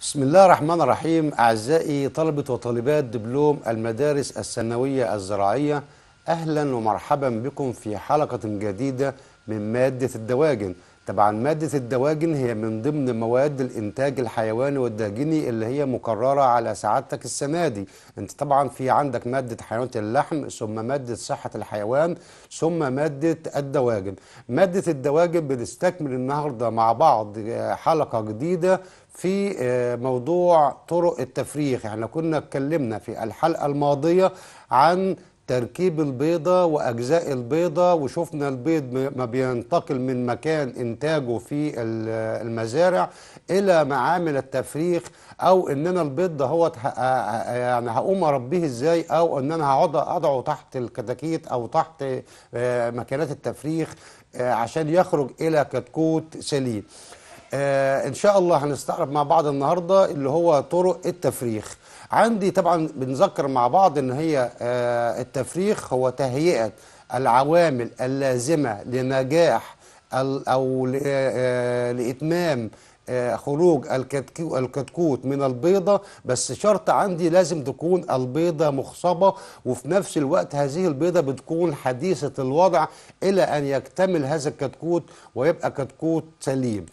بسم الله الرحمن الرحيم أعزائي طلبة وطالبات دبلوم المدارس الثانوية الزراعية أهلا ومرحبا بكم في حلقة جديدة من مادة الدواجن طبعا مادة الدواجن هي من ضمن مواد الإنتاج الحيواني والداجني اللي هي مقررة على سعادتك السنة دي أنت طبعا في عندك مادة حيوانات اللحم ثم مادة صحة الحيوان ثم مادة الدواجن مادة الدواجن بنستكمل النهاردة مع بعض آه، حلقة جديدة في آه، موضوع طرق التفريخ احنا يعني كنا اتكلمنا في الحلقة الماضية عن تركيب البيضة وأجزاء البيضة وشفنا البيض ما بينتقل من مكان إنتاجه في المزارع إلى معامل التفريخ أو إن أنا البيض ده هو يعني هقوم أربيه إزاي أو إن أنا هقعد أضعه تحت الكتاكيت أو تحت مكانات التفريخ عشان يخرج إلى كتكوت سليم إن شاء الله هنستعرض مع بعض النهاردة اللي هو طرق التفريخ عندي طبعا بنذكر مع بعض ان هي آه، التفريخ هو تهيئه العوامل اللازمه لنجاح او آه، آه، لاتمام خروج الكتكوت من البيضة بس شرط عندي لازم تكون البيضة مخصبة وفي نفس الوقت هذه البيضة بتكون حديثة الوضع إلى أن يكتمل هذا الكتكوت ويبقى كتكوت سليم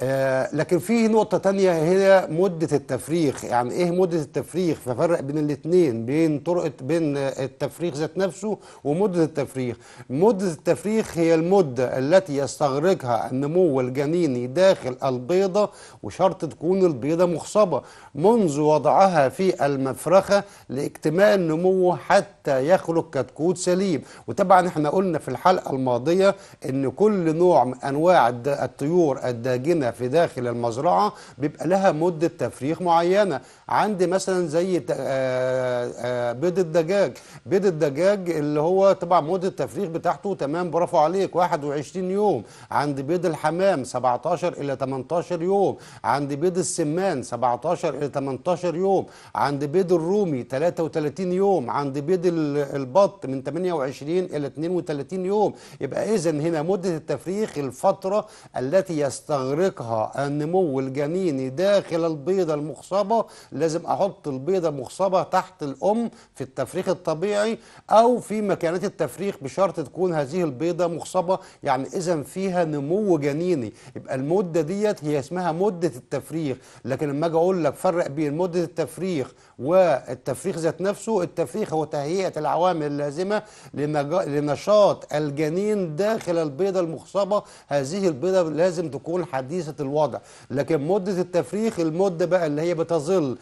آه لكن في نقطة تانية هي مدة التفريخ يعني ايه مدة التفريخ ففرق بين الاثنين بين طرق بين التفريخ ذات نفسه ومدة التفريخ مدة التفريخ هي المدة التي يستغرقها النمو الجنيني داخل البيضة وشرط تكون البيضة مخصبة منذ وضعها في المفرخة لاكتمال نموه حتى يخلق كتكوت سليم وطبعا احنا قلنا في الحلقة الماضية ان كل نوع من انواع الطيور الداجنة في داخل المزرعه بيبقى لها مده تفريخ معينه عندي مثلا زي آه، آه، بيض الدجاج بيض الدجاج اللي هو طبعا مده التفريخ بتاعته تمام برافو عليك 21 يوم عند بيض الحمام 17 الى 18 يوم عند بيض السمان 17 الى 18 يوم عند بيض الرومي 33 يوم عند بيض البط من 28 الى 32 يوم يبقى اذا هنا مده التفريخ الفتره التي يستغرق يدركها النمو الجنيني داخل البيضة المخصبة لازم أحط البيضة المخصبة تحت الأم في التفريخ الطبيعي أو في مكانات التفريخ بشرط تكون هذه البيضة مخصبة يعني إذا فيها نمو جنيني يبقى المدة ديت هي اسمها مدة التفريخ لكن لما أجي أقول لك فرق بين مدة التفريخ والتفريخ ذات نفسه التفريخ هو تهيئة العوامل اللازمة لنشاط الجنين داخل البيضة المخصبة هذه البيضة لازم تكون حديثة الوضع لكن مدة التفريخ المدة بقى اللي هي بتظل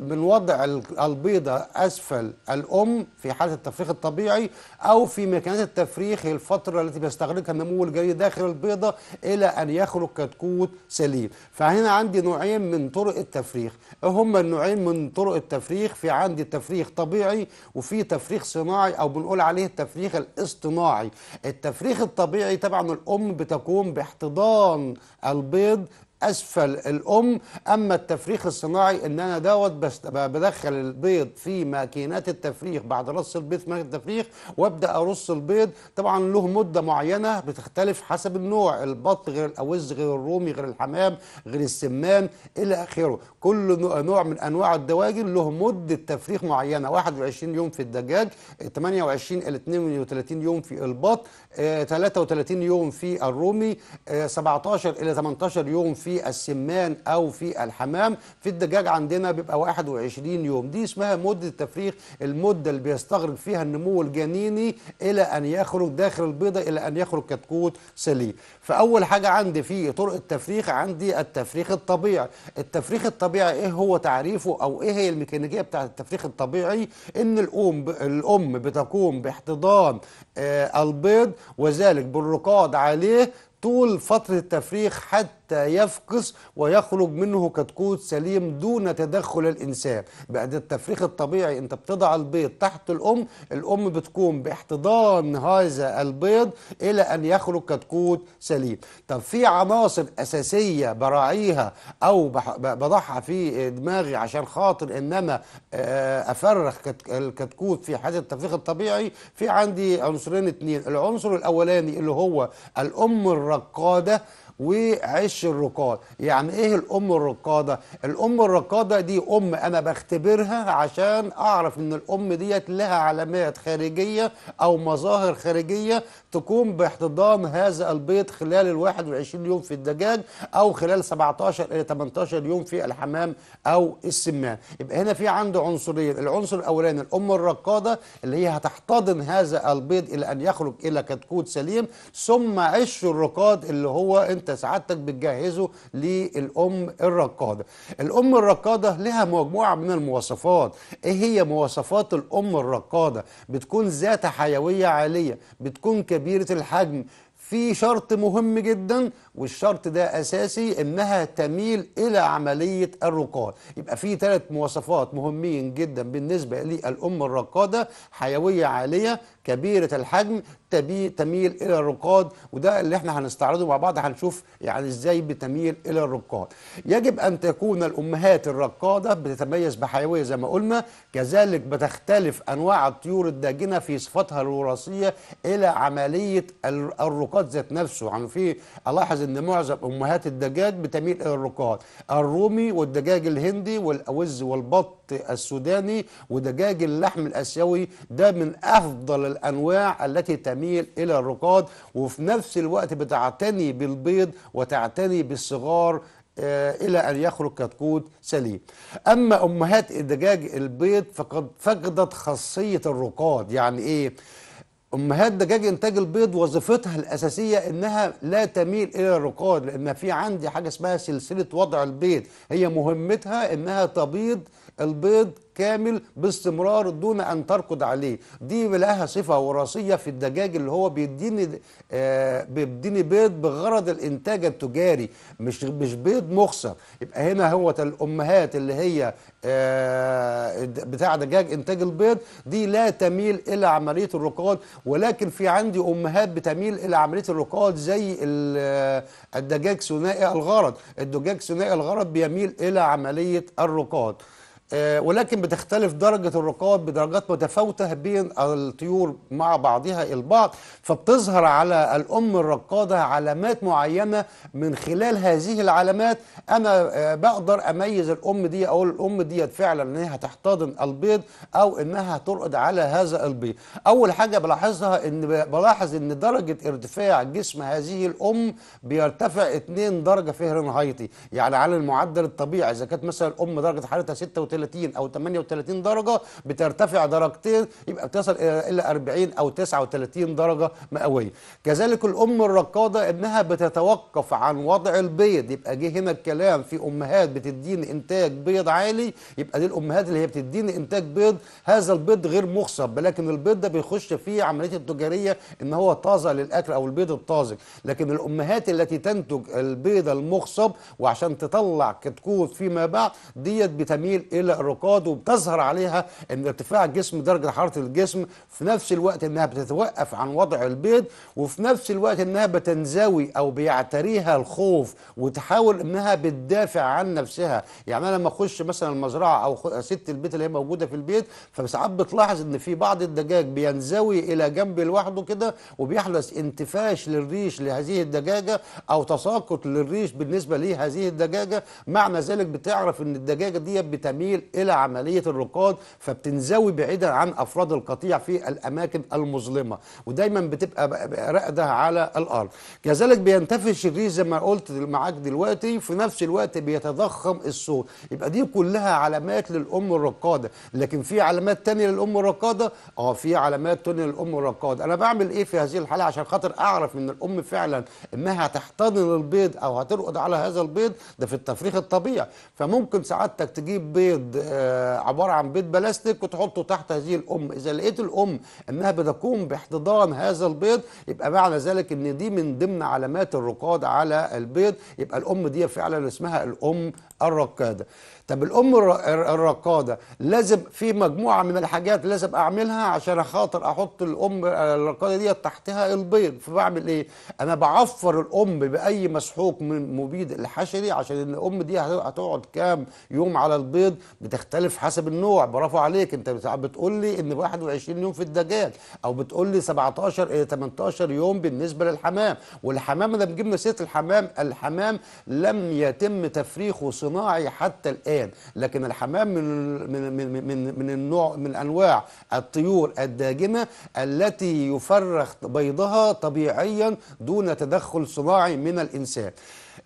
من وضع البيضة أسفل الأم في حالة التفريخ الطبيعي أو في مكانات التفريخ الفترة التي بيستغرقها النمو الجري داخل البيضة إلى أن يخرج كتكوت سليم فهنا عندي نوعين من طرق التفريخ هما النوعين من طرق التفريخ في عندي تفريخ طبيعي وفي تفريخ صناعي أو بنقول عليه التفريخ الاصطناعي التفريخ الطبيعي طبعا الأم بتقوم باحتضان البيض اسفل الام اما التفريخ الصناعي ان انا دوت بس بدخل البيض في ماكينات التفريخ بعد رص البيض في التفريخ وابدا ارص البيض طبعا له مده معينه بتختلف حسب النوع البط غير الاوز غير الرومي غير الحمام غير السمان الى اخره كل نوع من انواع الدواجن له مده تفريخ معينه 21 يوم في الدجاج 28 الى 32 يوم في البط 33 آه، يوم في الرومي 17 آه، إلى 18 يوم في السمان أو في الحمام في الدجاج عندنا بيبقى 21 يوم دي اسمها مدة التفريخ المدة اللي بيستغرق فيها النمو الجنيني إلى أن يخرج داخل البيضة إلى أن يخرج كتكوت سليم فاول حاجه عندي في طرق التفريخ عندي التفريخ الطبيعي التفريخ الطبيعي ايه هو تعريفه او ايه هي الميكانيكيه بتاعه التفريخ الطبيعي ان الام الام بتقوم باحتضان آه، البيض وذلك بالرقاد عليه طول فتره التفريخ حتى حتى يفقس ويخرج منه كتكوت سليم دون تدخل الإنسان بعد التفريخ الطبيعي أنت بتضع البيض تحت الأم الأم بتقوم باحتضان هذا البيض إلى أن يخرج كتكوت سليم طب في عناصر أساسية براعيها أو بضعها في دماغي عشان خاطر إنما آه، أفرخ الكتكوت في حالة التفريخ الطبيعي في عندي عنصرين اتنين العنصر الأولاني اللي هو الأم الرقادة وعش الرقاد يعني ايه الام الرقاده الام الرقاده دي ام انا بختبرها عشان اعرف ان الام ديت لها علامات خارجيه او مظاهر خارجيه تقوم باحتضان هذا البيض خلال ال 21 يوم في الدجاج او خلال 17 الى 18 يوم في الحمام او السمان يبقى هنا في عنده عنصرين العنصر الاولاني الام الرقاده اللي هي هتحتضن هذا البيض الى ان يخرج الى كتكوت سليم ثم عش الرقاد اللي هو انت انت سعادتك بتجهزه للام الرقاده الام الرقاده لها مجموعه من المواصفات ايه هي مواصفات الام الرقاده بتكون ذات حيويه عاليه بتكون كبيره الحجم في شرط مهم جدا والشرط ده اساسي انها تميل الى عمليه الرقاد يبقى في ثلاث مواصفات مهمين جدا بالنسبه للام الرقاده حيويه عاليه كبيره الحجم تميل الى الرقاد وده اللي احنا هنستعرضه مع بعض هنشوف يعني ازاي بتميل الى الرقاد يجب ان تكون الامهات الرقاده بتتميز بحيويه زي ما قلنا كذلك بتختلف انواع الطيور الداجنه في صفاتها الوراثيه الى عمليه الرقاد ذات نفسه يعني في الاحظ نلاحظ ان معظم امهات الدجاج بتميل الى الرقاق الرومي والدجاج الهندي والاوز والبط السوداني ودجاج اللحم الاسيوي ده من افضل الانواع التي تميل الى الرقاد وفي نفس الوقت بتعتني بالبيض وتعتني بالصغار آه، إلى أن يخرج كتكوت سليم أما أمهات الدجاج البيض فقد فقدت خاصية الرقاد يعني إيه؟ امهات دجاج انتاج البيض وظيفتها الاساسيه انها لا تميل الى الرقاد لان في عندي حاجه اسمها سلسله وضع البيض هي مهمتها انها تبيض البيض كامل باستمرار دون أن تركض عليه دي لها صفة وراثية في الدجاج اللي هو بيديني آه بيديني بيض بغرض الإنتاج التجاري مش مش بيض مخصر يبقى هنا هو الأمهات اللي هي آه بتاع دجاج إنتاج البيض دي لا تميل إلى عملية الرقاد ولكن في عندي أمهات بتميل إلى عملية الرقاد زي آه، الدجاج ثنائي الغرض الدجاج ثنائي الغرض بيميل إلى عملية الرقاد آه، ولكن بتختلف درجة الرقاب بدرجات متفاوتة بين الطيور مع بعضها البعض فبتظهر على الأم الرقادة علامات معينة من خلال هذه العلامات أنا آه، بقدر أميز الأم دي أو الأم دي فعلا أنها هتحتضن البيض أو أنها هترقد على هذا البيض أول حاجة بلاحظها أن بلاحظ أن درجة ارتفاع جسم هذه الأم بيرتفع 2 درجة فهرنهايتي يعني على المعدل الطبيعي إذا كانت مثلا الأم درجة حرارتها 36 37 او 38 درجه بترتفع درجتين يبقى بتصل الى 40 او 39 درجه مئويه كذلك الام الرقاده انها بتتوقف عن وضع البيض يبقى جه هنا الكلام في امهات بتديني انتاج بيض عالي يبقى دي الامهات اللي هي بتديني انتاج بيض هذا البيض غير مخصب لكن البيض ده بيخش فيه عمليه التجاريه ان هو طازه للاكل او البيض الطازج لكن الامهات التي تنتج البيض المخصب وعشان تطلع كتكوت فيما بعد ديت بتميل الى بتقلق وبتظهر عليها ان ارتفاع الجسم درجه حراره الجسم في نفس الوقت انها بتتوقف عن وضع البيض وفي نفس الوقت انها بتنزوي او بيعتريها الخوف وتحاول انها بتدافع عن نفسها يعني انا لما اخش مثلا المزرعه او ست البيت اللي هي موجوده في البيت فساعات بتلاحظ ان في بعض الدجاج بينزوي الى جنب لوحده كده وبيحدث انتفاش للريش لهذه الدجاجه او تساقط للريش بالنسبه لهذه الدجاجه معنى ذلك بتعرف ان الدجاجه دي بتميل تشير الى عمليه الرقاد فبتنزوي بعيدا عن افراد القطيع في الاماكن المظلمه ودايما بتبقى راقده على الارض كذلك بينتفش الريز زي ما قلت معاك دلوقتي في نفس الوقت بيتضخم الصوت يبقى دي كلها علامات للام الرقاده لكن في علامات تانية للام الرقاده اه في علامات تانية للام الرقاده انا بعمل ايه في هذه الحاله عشان خاطر اعرف ان الام فعلا انها هتحتضن البيض او هترقد على هذا البيض ده في التفريخ الطبيعي فممكن سعادتك تجيب بيض تاخد آه، عباره عن بيض بلاستيك وتحطه تحت هذه الام اذا لقيت الام انها بتقوم باحتضان هذا البيض يبقى معنى ذلك ان دي من ضمن علامات الرقاد على البيض يبقى الام دي فعلا اسمها الام الرقاده طب الام الرقاده لازم في مجموعه من الحاجات لازم اعملها عشان خاطر احط الام الرقاده دي تحتها البيض فبعمل ايه انا بعفر الام باي مسحوق من مبيد الحشري عشان الام دي هتقعد كام يوم على البيض بتختلف حسب النوع برافو عليك انت بتقول لي ان 21 يوم في الدجاج او بتقول لي 17 الى 18 يوم بالنسبه للحمام والحمام انا بنجيب سيره الحمام الحمام لم يتم تفريخه صناعي حتى الان الحيتان لكن الحمام من من من من, من النوع من انواع الطيور الداجمه التي يفرخ بيضها طبيعيا دون تدخل صناعي من الانسان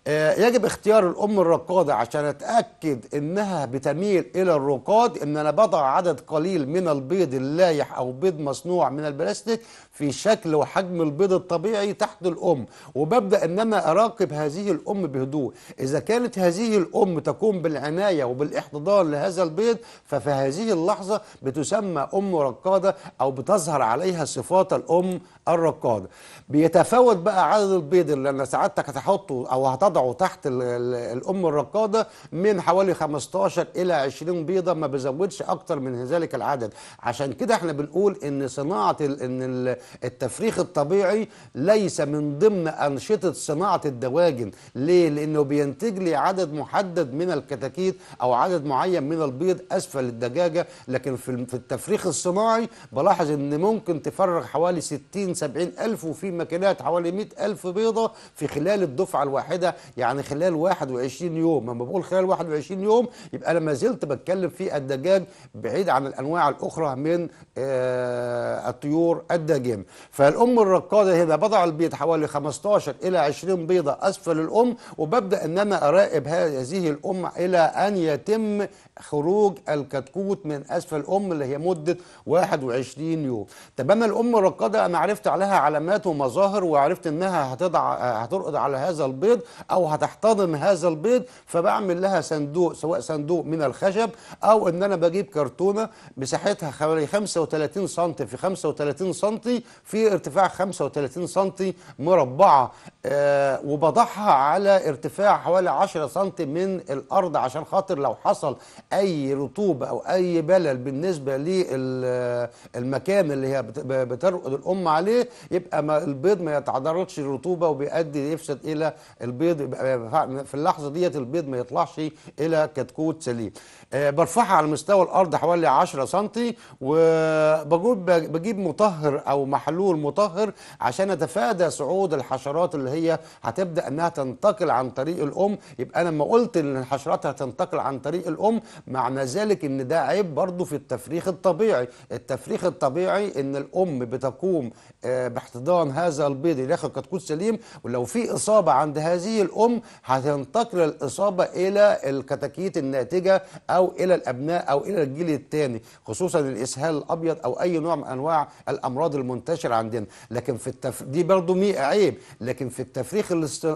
آه، يجب اختيار الام الرقاده عشان اتاكد انها بتميل الى الرقاد ان انا بضع عدد قليل من البيض اللايح او بيض مصنوع من البلاستيك في شكل وحجم البيض الطبيعي تحت الام وببدا ان انا اراقب هذه الام بهدوء اذا كانت هذه الام تقوم بالعنايه وبالاحتضان لهذا البيض ففي هذه اللحظه بتسمى ام رقاده او بتظهر عليها صفات الام الرقاد بيتفاوت بقى عدد البيض اللي انا سعادتك هتحطه او هتضعه تحت الام الرقاده من حوالي 15 الى 20 بيضه ما بيزودش اكتر من ذلك العدد عشان كده احنا بنقول ان صناعه ان التفريخ الطبيعي ليس من ضمن انشطه صناعه الدواجن ليه لانه بينتج لي عدد محدد من الكتاكيت او عدد معين من البيض اسفل الدجاجه لكن في التفريخ الصناعي بلاحظ ان ممكن تفرغ حوالي 60 سبعين ألف وفي ماكينات حوالي مئة ألف بيضة في خلال الدفعة الواحدة يعني خلال 21 يوم لما بقول خلال 21 يوم يبقى أنا ما زلت بتكلم في الدجاج بعيد عن الأنواع الأخرى من آه الطيور الدجاج فالأم الرقادة هنا بضع البيض حوالي 15 إلى 20 بيضة أسفل الأم وببدأ أن أنا أراقب هذه الأم إلى أن يتم خروج الكتكوت من أسفل الأم اللي هي مدة 21 يوم طب أنا الأم الرقادة أنا عرفت شفت عليها علامات ومظاهر وعرفت انها هتضع هترقد على هذا البيض او هتحتضن هذا البيض فبعمل لها صندوق سواء صندوق من الخشب او ان انا بجيب كرتونه مساحتها حوالي 35 سم في 35 سم في ارتفاع 35 سم مربعه آه، وبضعها على ارتفاع حوالي 10 سم من الارض عشان خاطر لو حصل اي رطوبه او اي بلل بالنسبه للمكان اللي هي بترقد الام عليه عليه يبقى ما البيض ما يتعرضش للرطوبه وبيؤدي يفسد الى البيض يبقى في اللحظه ديت البيض ما يطلعش الى كتكوت سليم آه، برفعها على مستوى الارض حوالي 10 سم وبجيب بجيب مطهر او محلول مطهر عشان اتفادى صعود الحشرات اللي هي هتبدا انها تنتقل عن طريق الام يبقى انا لما قلت ان الحشرات هتنتقل عن طريق الام معنى ذلك ان ده عيب برضه في التفريخ الطبيعي التفريخ الطبيعي ان الام بتقوم آه، باحتضان هذا البيض داخل كتكوت سليم ولو في اصابه عند هذه الام هتنتقل الاصابه الى الكتاكيت الناتجه او الى الابناء او الى الجيل الثاني خصوصا الاسهال الابيض او اي نوع من انواع الامراض المنتشره عندنا لكن في التف... دي برضو عيب لكن في التفريخ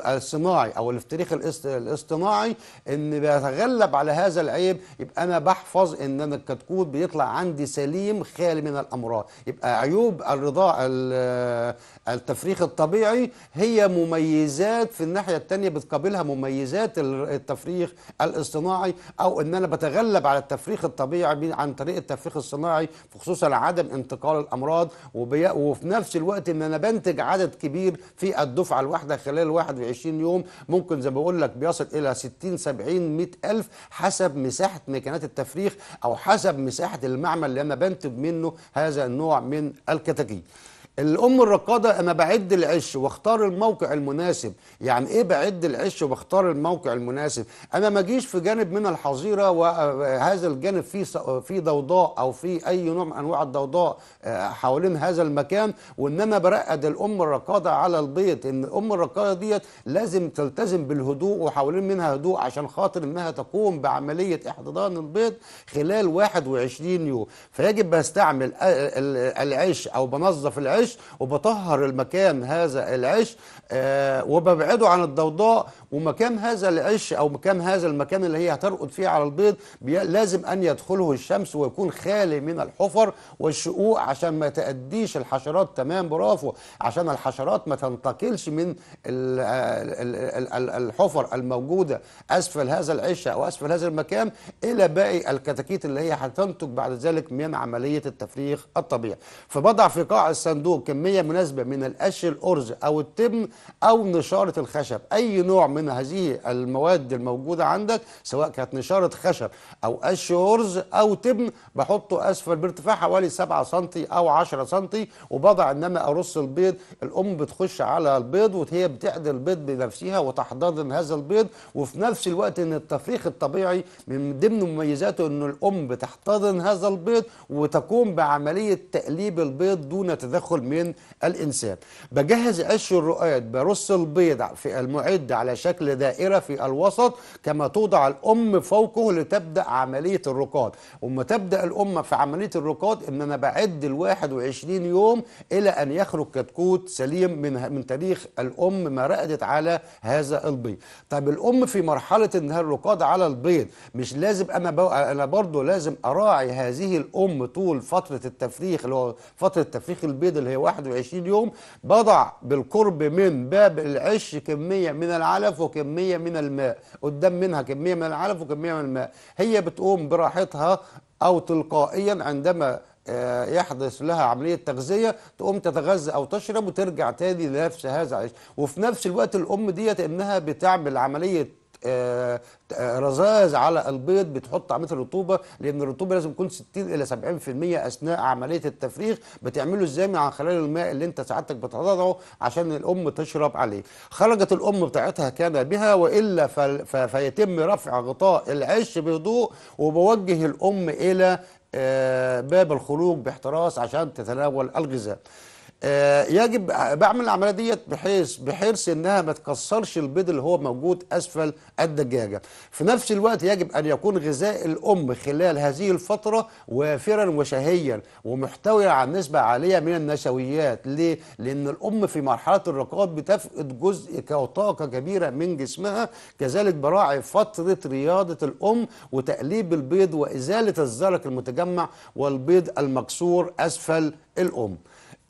الصناعي او الافتريخ الاصطناعي ان بيتغلب على هذا العيب يبقى انا بحفظ ان انا الكتكوت بيطلع عندي سليم خالي من الامراض يبقى عيوب الرضاعه آه، التفريخ الطبيعي هي مميزات في الناحية التانية بتقابلها مميزات التفريخ الاصطناعي أو أن أنا بتغلب على التفريخ الطبيعي عن طريق التفريخ الصناعي خصوصا عدم انتقال الأمراض وفي نفس الوقت أن أنا بنتج عدد كبير في الدفعة الواحدة خلال 21 يوم ممكن زي ما بقول لك بيصل إلى 60 70 100 ألف حسب مساحة مكانات التفريخ أو حسب مساحة المعمل اللي أنا بنتج منه هذا النوع من الكتاكيت الام الرقاده انا بعد العش واختار الموقع المناسب يعني ايه بعد العش واختار الموقع المناسب انا ما اجيش في جانب من الحظيره وهذا الجانب فيه في ضوضاء او في اي نوع من انواع الضوضاء آه، حوالين هذا المكان وان انا برقد الام الرقاده على البيض ان الام الرقاده ديت لازم تلتزم بالهدوء وحوالين منها هدوء عشان خاطر انها تقوم بعمليه احتضان البيض خلال 21 يوم فيجب بستعمل آه، العش او بنظف العش العش وبطهر المكان هذا العش آه، وببعده عن الضوضاء ومكان هذا العش أو مكان هذا المكان اللي هي هترقد فيه على البيض لازم أن يدخله الشمس ويكون خالي من الحفر والشقوق عشان ما تأديش الحشرات تمام برافو عشان الحشرات ما تنتقلش من الحفر الموجودة أسفل هذا العش أو أسفل هذا المكان إلى باقي الكتاكيت اللي هي هتنتج بعد ذلك من عملية التفريغ الطبيعي فبضع في قاع الصندوق كمية مناسبة من القش الأرز أو التبن أو نشارة الخشب أي نوع من من هذه المواد الموجودة عندك سواء كانت نشارة خشب أو قش أرز أو تبن بحطه أسفل بارتفاع حوالي 7 سم أو 10 سم وبضع إنما أرص البيض الأم بتخش على البيض وهي بتعدل البيض بنفسها وتحتضن هذا البيض وفي نفس الوقت إن التفريخ الطبيعي من ضمن مميزاته إن الأم بتحتضن هذا البيض وتقوم بعملية تقليب البيض دون تدخل من الإنسان بجهز قش الرؤية برص البيض في المعد على شكل شكل دائرة في الوسط كما توضع الأم فوقه لتبدأ عملية الرقاد وما تبدأ الأم في عملية الرقاد إن أنا بعد ال 21 يوم إلى أن يخرج كتكوت سليم من, من تاريخ الأم ما رقدت على هذا البيض طب الأم في مرحلة إنها الرقاد على البيض مش لازم أنا بو... أنا برضه لازم أراعي هذه الأم طول فترة التفريخ اللي هو فترة تفريخ البيض اللي هي 21 يوم بضع بالقرب من باب العش كمية من العلف العلف وكميه من الماء قدام منها كميه من العلف وكميه من الماء هي بتقوم براحتها او تلقائيا عندما آه، يحدث لها عملية تغذية تقوم تتغذى أو تشرب وترجع تاني لنفس هذا العيش وفي نفس الوقت الأم ديت إنها بتعمل عملية آه، آه، رذاذ على البيض بتحط عمليه الرطوبه لان الرطوبه لازم تكون 60 الى 70% اثناء عمليه التفريغ بتعمله ازاي من خلال الماء اللي انت سعادتك بتضعه عشان الام تشرب عليه خرجت الام بتاعتها كان بها والا فيتم رفع غطاء العش بهدوء وبوجه الام الى آه، باب الخروج باحتراس عشان تتناول الغذاء آه، يجب بعمل العمليه ديت بحيث بحرص انها ما تكسرش البيض اللي هو موجود اسفل الدجاجه في نفس الوقت يجب ان يكون غذاء الام خلال هذه الفتره وافرا وشهيا ومحتوي على نسبه عاليه من النشويات ليه لان الام في مرحله الرقاب بتفقد جزء كطاقه كبيره من جسمها كذلك براعي فتره رياضه الام وتقليب البيض وازاله الزرق المتجمع والبيض المكسور اسفل الام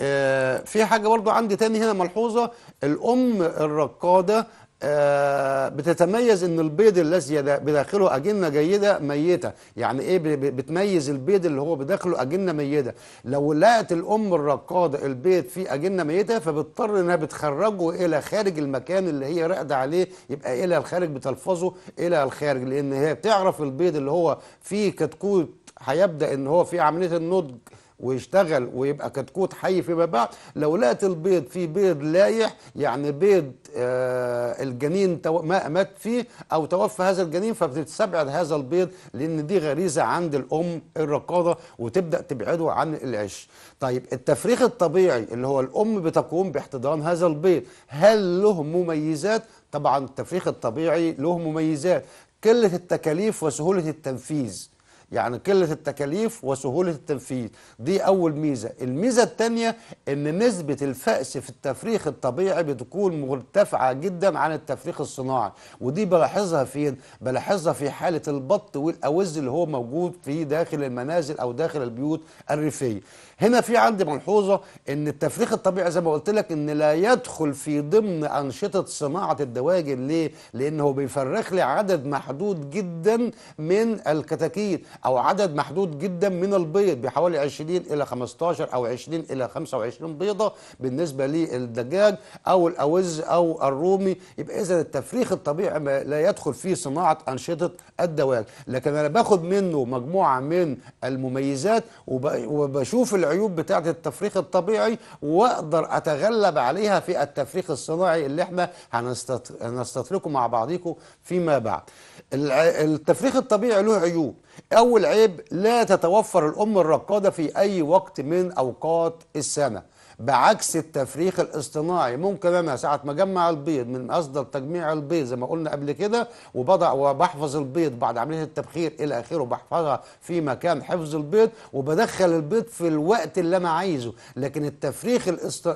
آه، في حاجة برضو عندي تاني هنا ملحوظة الأم الرقادة آه، بتتميز ان البيض الذي بداخله اجنه جيده ميته يعني ايه بتميز البيض اللي هو بداخله اجنه ميته لو لقت الام الرقاده البيض فيه اجنه ميته فبتضطر انها بتخرجه الى خارج المكان اللي هي راقده عليه يبقى الى الخارج بتلفظه الى الخارج لان هي بتعرف البيض اللي هو فيه كتكوت هيبدا ان هو في عمليه النضج ويشتغل ويبقى كتكوت حي فيما بعد لو لقت البيض في بيض لايح يعني بيض آه الجنين تو... ما مات فيه او توفى هذا الجنين فبتستبعد هذا البيض لان دي غريزه عند الام الرقاده وتبدا تبعده عن العش. طيب التفريخ الطبيعي اللي هو الام بتقوم باحتضان هذا البيض هل له مميزات؟ طبعا التفريخ الطبيعي له مميزات قله التكاليف وسهوله التنفيذ. يعني قله التكاليف وسهوله التنفيذ دي اول ميزه الميزه الثانيه ان نسبه الفأس في التفريخ الطبيعي بتكون مرتفعه جدا عن التفريخ الصناعي ودي بلاحظها فين بلاحظها في حاله البط والاوز اللي هو موجود في داخل المنازل او داخل البيوت الريفيه هنا في عندي ملحوظه ان التفريخ الطبيعي زي ما قلت لك ان لا يدخل في ضمن انشطه صناعه الدواجن ليه؟ لانه بيفرخ لي عدد محدود جدا من الكتاكيت او عدد محدود جدا من البيض بحوالي 20 الى 15 او 20 الى 25 بيضه بالنسبه للدجاج او الاوز او الرومي يبقى اذا التفريخ الطبيعي لا يدخل في صناعه انشطه الدواجن لكن انا باخد منه مجموعه من المميزات وبشوف العيوب بتاعه التفريخ الطبيعي واقدر اتغلب عليها في التفريخ الصناعي اللي احنا هنستطرقه مع بعضيكم فيما بعد التفريخ الطبيعي له عيوب اول عيب لا تتوفر الام الرقاده في اي وقت من اوقات السنه بعكس التفريخ الاصطناعي ممكن انا ساعه ما اجمع البيض من مصدر تجميع البيض زي ما قلنا قبل كده وبضع وبحفظ البيض بعد عمليه التبخير الى اخره بحفظها في مكان حفظ البيض وبدخل البيض في الوقت اللي انا عايزه لكن التفريخ الاست...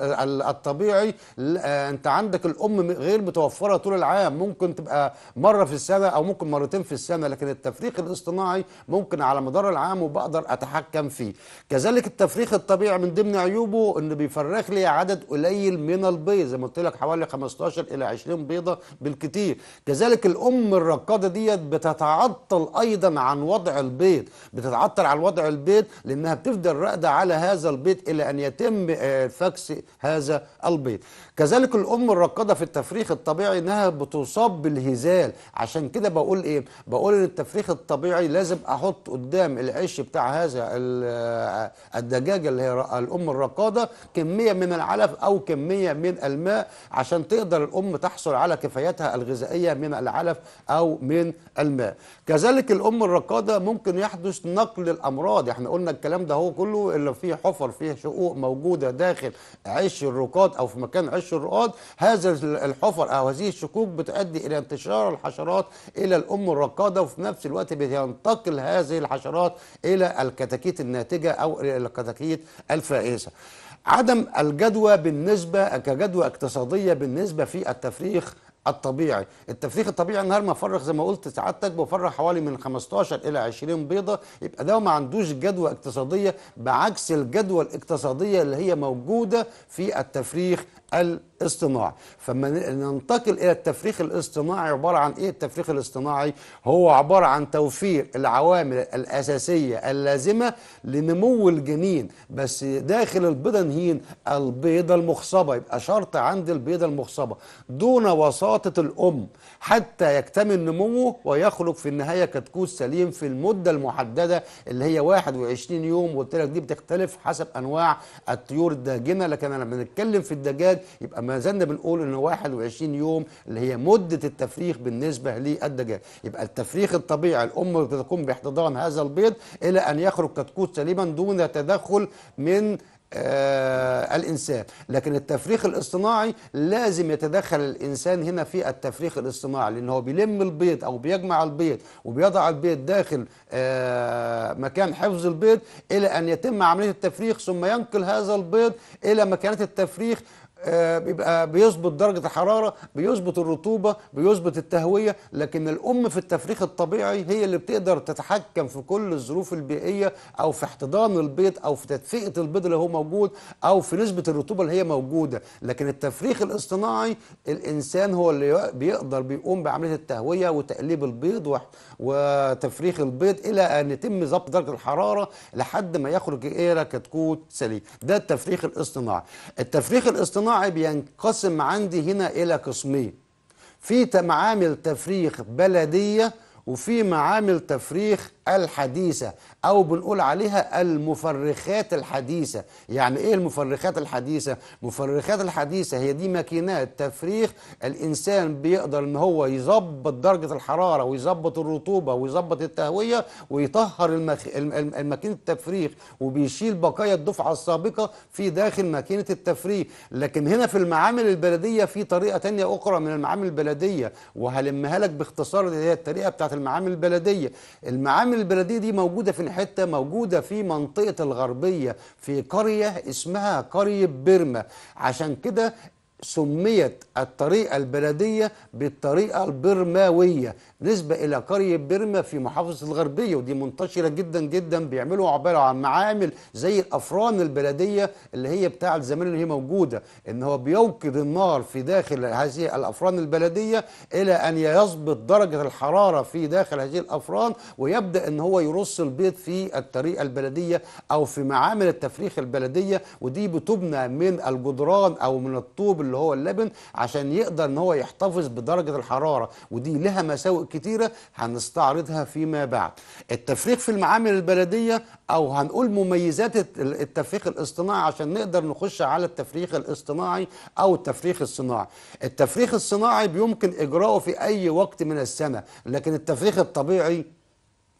الطبيعي انت عندك الام غير متوفره طول العام ممكن تبقى مره في السنه او ممكن مرتين في السنه لكن التفريخ الاصطناعي ممكن على مدار العام وبقدر اتحكم فيه كذلك التفريخ الطبيعي من ضمن عيوبه انه يفرخ لي عدد قليل من البيض زي ما قلت لك حوالي 15 الى 20 بيضه بالكتير كذلك الام الرقاده ديت بتتعطل ايضا عن وضع البيض بتتعطل عن وضع البيض لانها بتفضل راقده على هذا البيض الى ان يتم آه، فكس هذا البيض كذلك الام الرقاده في التفريخ الطبيعي انها بتصاب بالهزال عشان كده بقول ايه بقول ان التفريخ الطبيعي لازم احط قدام العش بتاع هذا آه، الدجاجه اللي هي الام الرقاده كمية من العلف أو كمية من الماء عشان تقدر الأم تحصل على كفايتها الغذائية من العلف أو من الماء كذلك الأم الرقادة ممكن يحدث نقل الأمراض احنا قلنا الكلام ده هو كله اللي فيه حفر فيه شقوق موجودة داخل عش الرقاد أو في مكان عش الرقاد هذا الحفر أو هذه الشقوق بتؤدي إلى انتشار الحشرات إلى الأم الرقادة وفي نفس الوقت بينتقل هذه الحشرات إلى الكتاكيت الناتجة أو إلى الكتاكيت الفائزة عدم الجدوى بالنسبه كجدوى اقتصاديه بالنسبه في التفريخ الطبيعي التفريخ الطبيعي ما فرخ زي ما قلت سعادتك بفرخ حوالي من 15 الى 20 بيضه يبقى ده ما عندوش جدوى اقتصاديه بعكس الجدوى الاقتصاديه اللي هي موجوده في التفريخ الطبيعي اصطناعي فما ننتقل الى التفريخ الاصطناعي عباره عن ايه التفريخ الاصطناعي هو عباره عن توفير العوامل الاساسيه اللازمه لنمو الجنين بس داخل البيضه نهين البيضه المخصبه يبقى شرط عند البيضه المخصبه دون وساطه الام حتى يكتمل نموه ويخلق في النهايه كتكوت سليم في المده المحدده اللي هي 21 يوم قلت لك دي بتختلف حسب انواع الطيور الداجنه لكن لما بنتكلم في الدجاج يبقى ما زلنا بنقول ان 21 يوم اللي هي مده التفريخ بالنسبه للدجاج يبقى التفريخ الطبيعي الام تقوم باحتضان هذا البيض الى ان يخرج كتكوت سليما دون تدخل من آه الانسان لكن التفريخ الاصطناعي لازم يتدخل الانسان هنا في التفريخ الاصطناعي لان هو بيلم البيض او بيجمع البيض وبيضع البيض داخل آه مكان حفظ البيض الى ان يتم عمليه التفريخ ثم ينقل هذا البيض الى مكانات التفريخ آه، بيبقى بيظبط درجة الحرارة بيظبط الرطوبة بيظبط التهوية لكن الأم في التفريخ الطبيعي هي اللي بتقدر تتحكم في كل الظروف البيئية أو في احتضان البيض أو في تدفئة البيض اللي هو موجود أو في نسبة الرطوبة اللي هي موجودة لكن التفريخ الاصطناعي الإنسان هو اللي بيقدر بيقوم بعملية التهوية وتقليب البيض وتفريخ البيض الى ان يتم ضبط درجه الحراره لحد ما يخرج ايرا كتكوت سليم ده التفريخ الاصطناعي التفريخ الاصطناعي بينقسم عندي هنا الى قسمين في معامل تفريخ بلديه وفي معامل تفريخ الحديثة او بنقول عليها المفرخات الحديثه يعني ايه المفرخات الحديثه مفرخات الحديثه هي دي ماكينات تفريخ الانسان بيقدر ان هو يظبط درجه الحراره ويظبط الرطوبه ويظبط التهويه ويطهر المخ... الماكينه التفريخ وبيشيل بقايا الدفعه السابقه في داخل ماكينه التفريخ لكن هنا في المعامل البلديه في طريقه تانية اخرى من المعامل البلديه وهلمها لك باختصار اللي هي الطريقه بتاعت المعامل البلديه المعامل البلديه دي موجوده في حتة موجودة في منطقة الغربية في قرية اسمها قرية بيرما عشان كده سميت الطريقة البلدية بالطريقة البرماوية نسبة إلى قرية برما في محافظة الغربية ودي منتشرة جدا جدا بيعملوا عبارة عن معامل زي الأفران البلدية اللي هي بتاعة زمان اللي هي موجودة إن هو بيوقد النار في داخل هذه الأفران البلدية إلى أن يظبط درجة الحرارة في داخل هذه الأفران ويبدأ إن هو يرص البيض في الطريقة البلدية أو في معامل التفريخ البلدية ودي بتبنى من الجدران أو من الطوب اللي اللي هو اللبن عشان يقدر ان هو يحتفظ بدرجه الحراره ودي لها مساوئ كتيره هنستعرضها فيما بعد التفريغ في المعامل البلديه او هنقول مميزات التفريغ الاصطناعي عشان نقدر نخش على التفريغ الاصطناعي او التفريغ الصناعي التفريغ الصناعي بيمكن اجراءه في اي وقت من السنه لكن التفريغ الطبيعي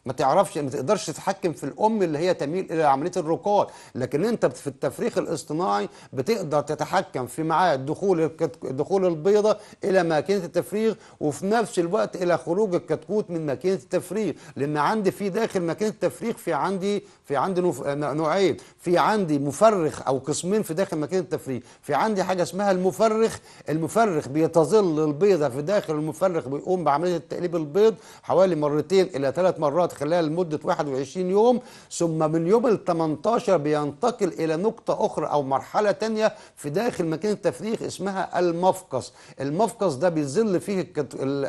ما تعرفش ما تقدرش تتحكم في الام اللي هي تميل الى عمليه الركود لكن انت في التفريخ الاصطناعي بتقدر تتحكم في ميعاد دخول دخول البيضه الى ماكينه التفريغ وفي نفس الوقت الى خروج الكتكوت من ماكينه التفريغ لان عندي في داخل ماكينه التفريغ في عندي في عندي نوعين في عندي مفرخ او قسمين في داخل ماكينه التفريغ في عندي حاجه اسمها المفرخ المفرخ بيتظل البيضه في داخل المفرخ بيقوم بعمليه تقليب البيض حوالي مرتين الى ثلاث مرات خلال مدة 21 يوم ثم من يوم ال 18 بينتقل إلى نقطة أخرى أو مرحلة تانية في داخل مكان التفريخ اسمها المفقص المفقص ده بيظل فيه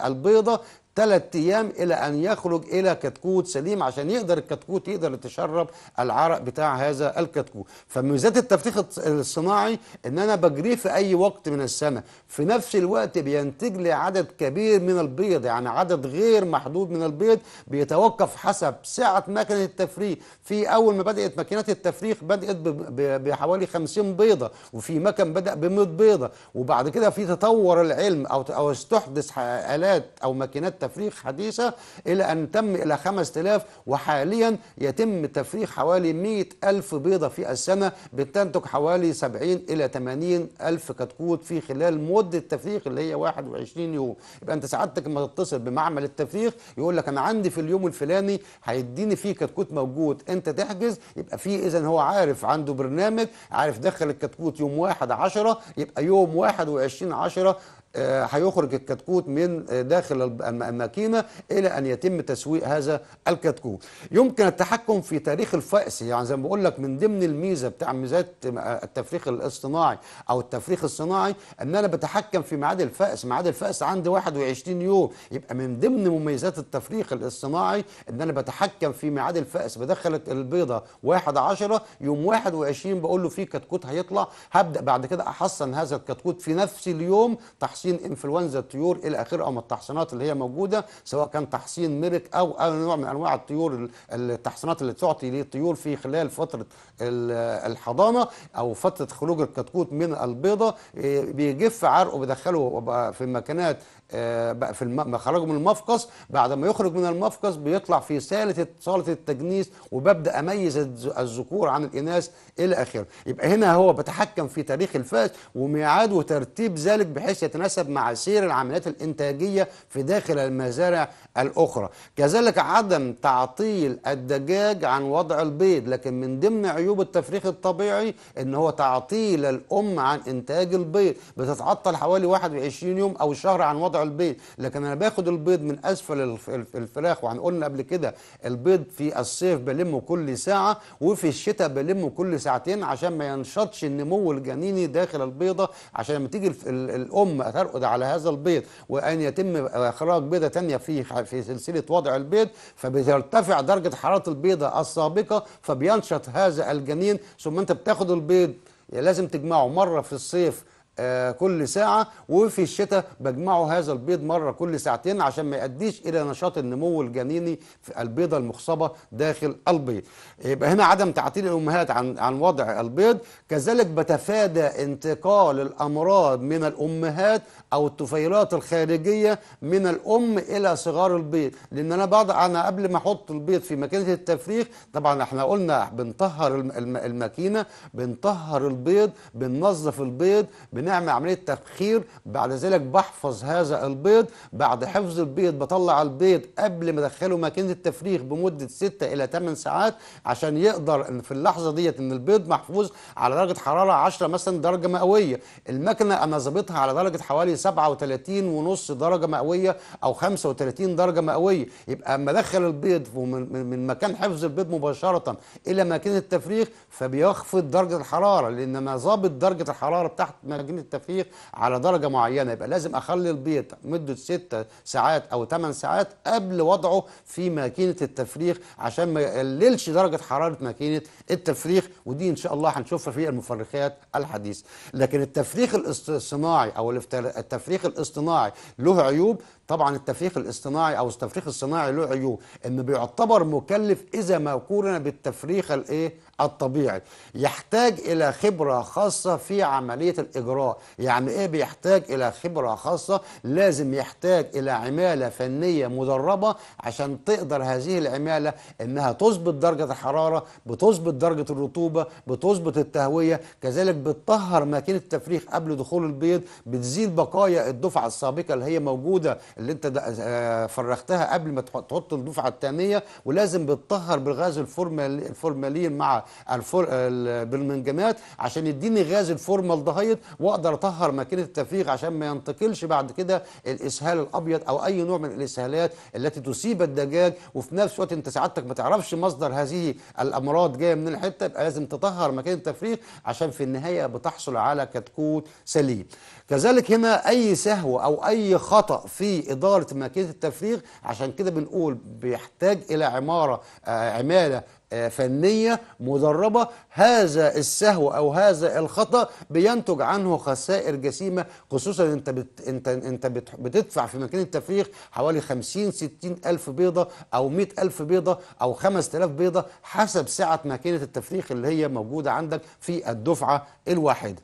البيضة ثلاث ايام الى ان يخرج الى كتكوت سليم عشان يقدر الكتكوت يقدر يتشرب العرق بتاع هذا الكتكوت فميزات التفتيخ الصناعي ان انا بجريه في اي وقت من السنه في نفس الوقت بينتج لي عدد كبير من البيض يعني عدد غير محدود من البيض بيتوقف حسب سعه مكنه التفريخ في اول ما بدات ماكينات التفريخ بدات بحوالي 50 بيضه وفي مكن بدا ب 100 بيضه وبعد كده في تطور العلم او او استحدث الات او ماكينات تفريخ حديثة إلى أن تم إلى 5000 وحاليا يتم تفريخ حوالي 100 ألف بيضة في السنة بتنتج حوالي 70 إلى 80 ألف كتكوت في خلال مدة التفريخ اللي هي 21 يوم يبقى أنت سعادتك ما تتصل بمعمل التفريخ يقول لك أنا عندي في اليوم الفلاني هيديني فيه كتكوت موجود أنت تحجز يبقى في إذا هو عارف عنده برنامج عارف دخل الكتكوت يوم 1 10 يبقى يوم 21 10 آه، هيخرج الكتكوت من آه، داخل الماكينه الى ان يتم تسويق هذا الكتكوت يمكن التحكم في تاريخ الفأس يعني زي ما بقول لك من ضمن الميزه بتاع ميزات آه، التفريخ الاصطناعي او التفريخ الصناعي ان انا بتحكم في ميعاد الفأس ميعاد الفأس عندي 21 يوم يبقى من ضمن مميزات التفريخ الاصطناعي ان انا بتحكم في ميعاد الفأس بدخل البيضه 1 10 يوم 21 بقول له في كتكوت هيطلع هبدا بعد كده احصن هذا الكتكوت في نفس اليوم تحصين تحصين انفلونزا الطيور الى اخره او من التحصينات اللي هي موجوده سواء كان تحصين ميرك او اي نوع من انواع الطيور التحصينات اللي تعطي للطيور في خلال فتره الحضانه او فتره خروج الكتكوت من البيضه إيه، بيجف عرقه بيدخله في مكانات آه، بقى في الم... خرجوا من المفقص بعد ما يخرج من المفقص بيطلع في سالة صالة التجنيس وببدأ أميز الذكور عن الإناث إلى آخره يبقى هنا هو بتحكم في تاريخ الفاس وميعاد وترتيب ذلك بحيث يتناسب مع سير العمليات الإنتاجية في داخل المزارع الأخرى كذلك عدم تعطيل الدجاج عن وضع البيض لكن من ضمن عيوب التفريخ الطبيعي ان هو تعطيل الأم عن إنتاج البيض بتتعطل حوالي 21 يوم أو شهر عن وضع وضع البيض لكن انا باخد البيض من اسفل الفراخ وعن قلنا قبل كده البيض في الصيف بلمه كل ساعه وفي الشتاء بلمه كل ساعتين عشان ما ينشطش النمو الجنيني داخل البيضه عشان لما تيجي الام ترقد على هذا البيض وان يتم اخراج بيضه ثانيه في في سلسله وضع البيض فبترتفع درجه حراره البيضه السابقه فبينشط هذا الجنين ثم انت بتاخد البيض لازم تجمعه مره في الصيف آه، كل ساعة وفي الشتاء بجمعوا هذا البيض مرة كل ساعتين عشان ما يؤديش إلى نشاط النمو الجنيني في البيضة المخصبة داخل البيض يبقى هنا عدم تعطيل الأمهات عن, عن وضع البيض كذلك بتفادى انتقال الأمراض من الأمهات أو الطفيلات الخارجية من الأم إلى صغار البيض لأن أنا بعض أنا قبل ما أحط البيض في ماكينة التفريخ طبعا احنا قلنا بنطهر الماكينة بنطهر البيض بننظف البيض بن بنعمل عمليه تبخير بعد ذلك بحفظ هذا البيض بعد حفظ البيض بطلع البيض قبل ما ادخله ماكينه التفريغ بمده 6 الى 8 ساعات عشان يقدر ان في اللحظه ديت ان البيض محفوظ على درجه حراره 10 مثلا درجه مئويه المكنه انا ظابطها على درجه حوالي 37 ونص درجه مئويه او 35 درجه مئويه يبقى اما ادخل البيض من, من مكان حفظ البيض مباشره الى ماكينه التفريغ فبيخفض درجه الحراره لان انا ظابط درجه الحراره بتاعت ماكينه سن التفريغ على درجه معينه يبقى لازم اخلي البيض مده 6 ساعات او 8 ساعات قبل وضعه في ماكينه التفريغ عشان ما يقللش درجه حراره ماكينه التفريغ ودي ان شاء الله هنشوفها في المفرخات الحديثه لكن التفريخ الصناعي او التفريخ الاصطناعي له عيوب طبعا التفريخ الاصطناعي او التفريخ الصناعي له عيوب انه بيعتبر مكلف اذا ما قورن بالتفريخ الايه الطبيعي يحتاج الى خبره خاصه في عمليه الاجراء يعني ايه بيحتاج الى خبره خاصه لازم يحتاج الى عماله فنيه مدربه عشان تقدر هذه العماله انها تظبط درجه الحراره بتظبط درجه الرطوبه بتظبط التهويه كذلك بتطهر ماكينه التفريخ قبل دخول البيض بتزيل بقايا الدفعه السابقه اللي هي موجوده اللي انت آه، فرغتها قبل ما تحط الدفعه الثانيه ولازم بتطهر بالغاز الفورمالين مع الفور بالمنجمات عشان يديني غاز الفورمال دهيت واقدر اطهر ماكينه التفريغ عشان ما ينتقلش بعد كده الاسهال الابيض او اي نوع من الاسهالات التي تصيب الدجاج وفي نفس الوقت انت سعادتك ما تعرفش مصدر هذه الامراض جايه من الحته يبقى لازم تطهر مكان التفريغ عشان في النهايه بتحصل على كتكوت سليم كذلك هنا اي سهو او اي خطا في إدارة ماكينة التفريغ عشان كده بنقول بيحتاج إلى عمارة آه، عمالة آه، فنية مدربة هذا السهو أو هذا الخطأ بينتج عنه خسائر جسيمة خصوصا أنت بت... أنت أنت بت... بتدفع في مكان التفريغ حوالي 50 60 ألف بيضة أو 100 ألف بيضة أو 5000 بيضة حسب سعة ماكينة التفريغ اللي هي موجودة عندك في الدفعة الواحدة.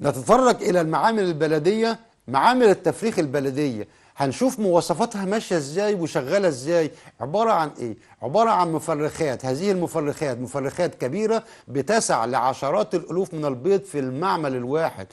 نتطرق إلى المعامل البلدية معامل التفريخ البلديه هنشوف مواصفاتها ماشيه ازاي وشغاله ازاي عباره عن ايه عباره عن مفرخات هذه المفرخات مفرخات كبيره بتسع لعشرات الالوف من البيض في المعمل الواحد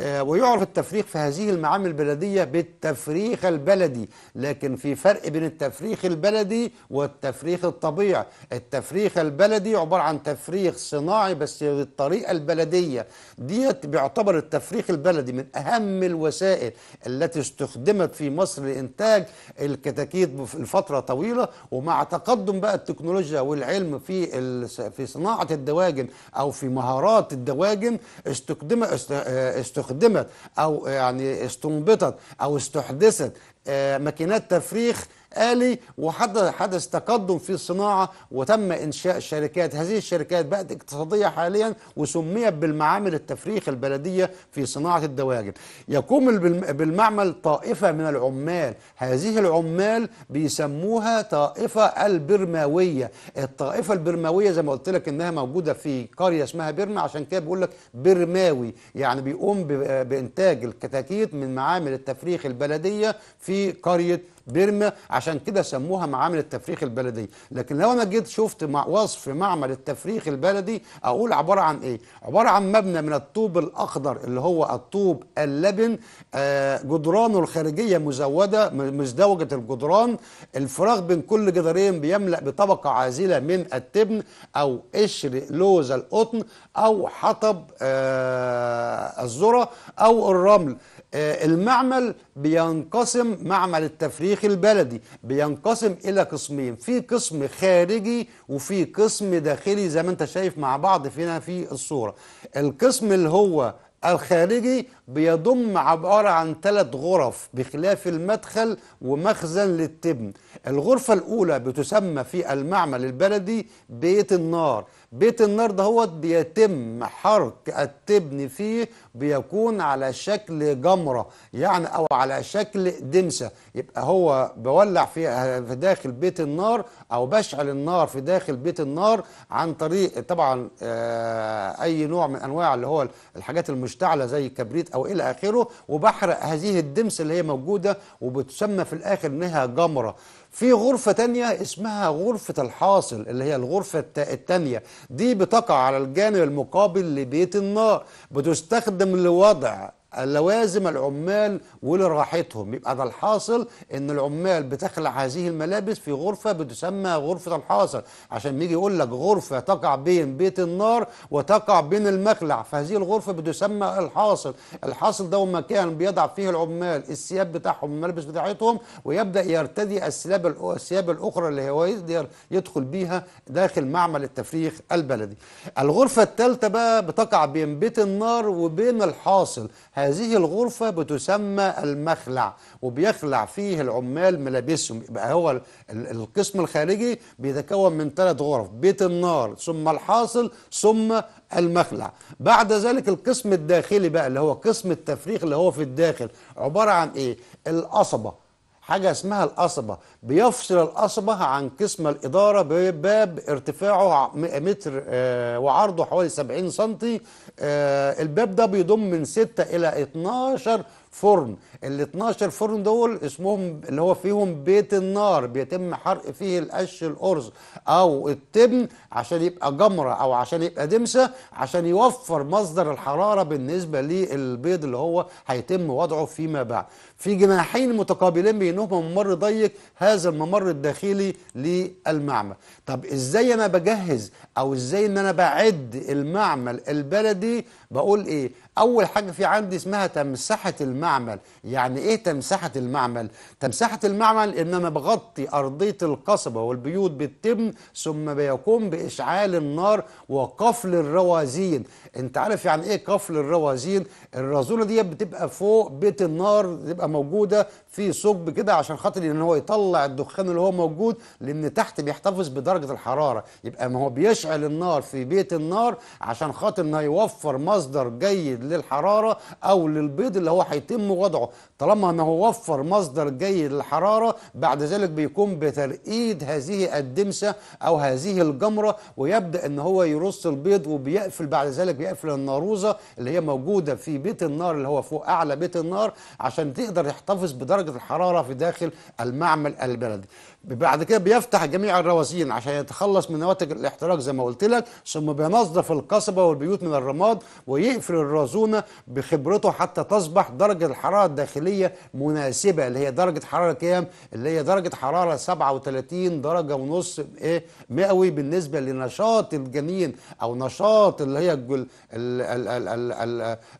آه ويعرف التفريخ في هذه المعامل البلديه بالتفريخ البلدي لكن في فرق بين التفريخ البلدي والتفريخ الطبيعي التفريخ البلدي عباره عن تفريخ صناعي بس بالطريقه البلديه ديت بيعتبر التفريخ البلدي من اهم الوسائل التي استخدمت في مصر مصر لإنتاج الكتاكيت لفترة طويلة ومع تقدم بقى التكنولوجيا والعلم في في صناعة الدواجن أو في مهارات الدواجن استخدمت آه، استخدمت أو يعني استنبطت أو استحدثت آه، ماكينات تفريخ آلي وحدث حدث تقدم في الصناعة وتم إنشاء شركات هذه الشركات بقت اقتصادية حاليا وسميت بالمعامل التفريخ البلدية في صناعة الدواجن يقوم بالمعمل طائفة من العمال هذه العمال بيسموها طائفة البرماوية الطائفة البرماوية زي ما قلت لك إنها موجودة في قرية اسمها برما عشان كده بيقول لك برماوي يعني بيقوم بإنتاج الكتاكيت من معامل التفريخ البلدية في قرية بيرما عشان كده سموها معامل التفريخ البلدي لكن لو انا جيت شفت مع وصف معمل التفريخ البلدي اقول عباره عن ايه عباره عن مبنى من الطوب الاخضر اللي هو الطوب اللبن آه جدرانه الخارجيه مزوده مزدوجه الجدران الفراغ بين كل جدارين بيملا بطبقه عازله من التبن او قشر لوز القطن او حطب آه الذره او الرمل آه، المعمل بينقسم معمل التفريخ البلدي بينقسم الى قسمين في قسم خارجي وفي قسم داخلي زي ما انت شايف مع بعض فينا في الصوره القسم اللي هو الخارجي بيضم عبارة عن ثلاث غرف بخلاف المدخل ومخزن للتبن الغرفة الأولى بتسمى في المعمل البلدي بيت النار بيت النار دهوت بيتم حرق التبن فيه بيكون على شكل جمرة يعني أو على شكل دمسة يبقى هو بولع في في داخل بيت النار أو بشعل النار في داخل بيت النار عن طريق طبعا آه، أي نوع من أنواع اللي هو الحاجات المشتعلة زي الكبريت أو إلى آخره وبحرق هذه الدمسة اللي هي موجودة وبتسمى في الآخر إنها جمرة في غرفة تانية اسمها غرفة الحاصل اللي هي الغرفة التانية دي بتقع على الجانب المقابل لبيت النار بتستخدم لوضع لوازم العمال ولراحتهم يبقى ده الحاصل ان العمال بتخلع هذه الملابس في غرفه بتسمى غرفه الحاصل عشان يجي يقول لك غرفه تقع بين بيت النار وتقع بين المخلع فهذه الغرفه بتسمى الحاصل الحاصل ده مكان بيضع فيه العمال الثياب بتاعهم الملابس بتاعتهم ويبدا يرتدي الثياب الثياب الاخرى اللي هو يقدر يدخل بيها داخل معمل التفريخ البلدي الغرفه الثالثه بقى بتقع بين بيت النار وبين الحاصل هذه الغرفة بتسمى المخلع وبيخلع فيه العمال ملابسهم يبقى هو القسم الخارجي بيتكون من ثلاث غرف بيت النار ثم الحاصل ثم المخلع بعد ذلك القسم الداخلي بقى اللي هو قسم التفريخ اللي هو في الداخل عبارة عن ايه القصبة حاجة اسمها القصبة بيفصل القصبة عن قسم الإدارة بباب ارتفاعه متر آه، وعرضه حوالي 70 سنتي آه، الباب ده بيضم من 6 إلى 12 فرن ال 12 فرن دول اسمهم اللي هو فيهم بيت النار بيتم حرق فيه القش الأرز أو التبن عشان يبقى جمرة أو عشان يبقى دمسة عشان يوفر مصدر الحرارة بالنسبة للبيض اللي هو هيتم وضعه فيما بعد في جناحين متقابلين بينهما ممر ضيق هذا الممر الداخلي للمعمل طب ازاي انا بجهز او ازاي ان انا بعد المعمل البلدي بقول ايه اول حاجه في عندي اسمها تمسحه المعمل يعني ايه تمسحه المعمل تمسحه المعمل ان انا بغطي ارضيه القصبه والبيوت بالتبن ثم بيقوم باشعال النار وقفل الروازين انت عارف يعني ايه كفل الروازين الرازونه دي بتبقى فوق بيت النار بتبقى موجوده في ثقب كده عشان خاطر ان هو يطلع الدخان اللي هو موجود لان تحت بيحتفظ بدرجه الحراره يبقى ما هو بيشعل النار في بيت النار عشان خاطر انه يوفر مصدر جيد للحراره او للبيض اللي هو هيتم وضعه طالما انه هو وفر مصدر جيد للحراره بعد ذلك بيقوم بترقيد هذه الدمسه او هذه الجمره ويبدا ان هو يرص البيض وبيقفل بعد ذلك بيقفل الناروزه اللي هي موجوده في بيت النار اللي هو فوق اعلى بيت النار عشان تقدر يحتفظ بدرجه الحراره في داخل المعمل البلدي بعد كده بيفتح جميع الرواسين عشان يتخلص من نواتج الاحتراق زي ما قلت لك ثم بينظف القصبه والبيوت من الرماد ويقفل الرازونه بخبرته حتى تصبح درجه الحراره الداخليه مناسبه اللي هي درجه حراره كام اللي هي درجه حراره 37 درجه ونص ايه مئوي بالنسبه لنشاط الجنين او نشاط اللي هي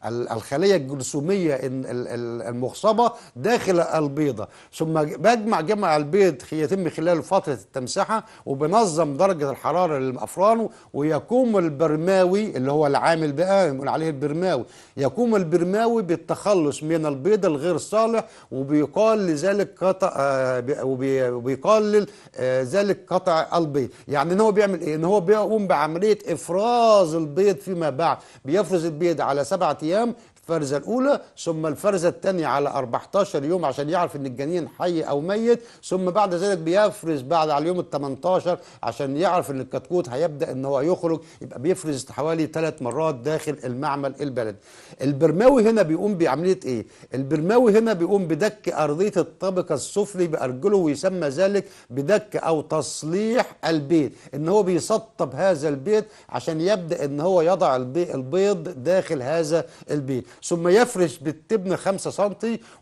الخلية الجرثومية المخصبة داخل البيضة ثم بجمع جمع البيض يتم خلال فترة التمسحة وبنظم درجة الحرارة للأفران ويقوم البرماوي اللي هو العامل بقى بنقول عليه البرماوي يقوم البرماوي بالتخلص من البيض الغير صالح وبيقال لذلك قطع آه، وبيقلل آه، ذلك قطع البيض يعني ان هو بيعمل ايه ان هو بيقوم بعملية افراز البيض فيما بعد بيفرز البيض على سبعة أيام الفرزة الأولى ثم الفرزة الثانية على 14 يوم عشان يعرف إن الجنين حي أو ميت ثم بعد ذلك بيفرز بعد على اليوم ال 18 عشان يعرف إن الكتكوت هيبدأ إن هو يخرج يبقى بيفرز حوالي ثلاث مرات داخل المعمل البلد البرماوي هنا بيقوم بعملية إيه؟ البرماوي هنا بيقوم بدك أرضية الطابق السفلي بأرجله ويسمى ذلك بدك أو تصليح البيت إن هو بيسطب هذا البيت عشان يبدأ إن هو يضع البيض داخل هذا البيت ثم يفرش بالتبن 5 سم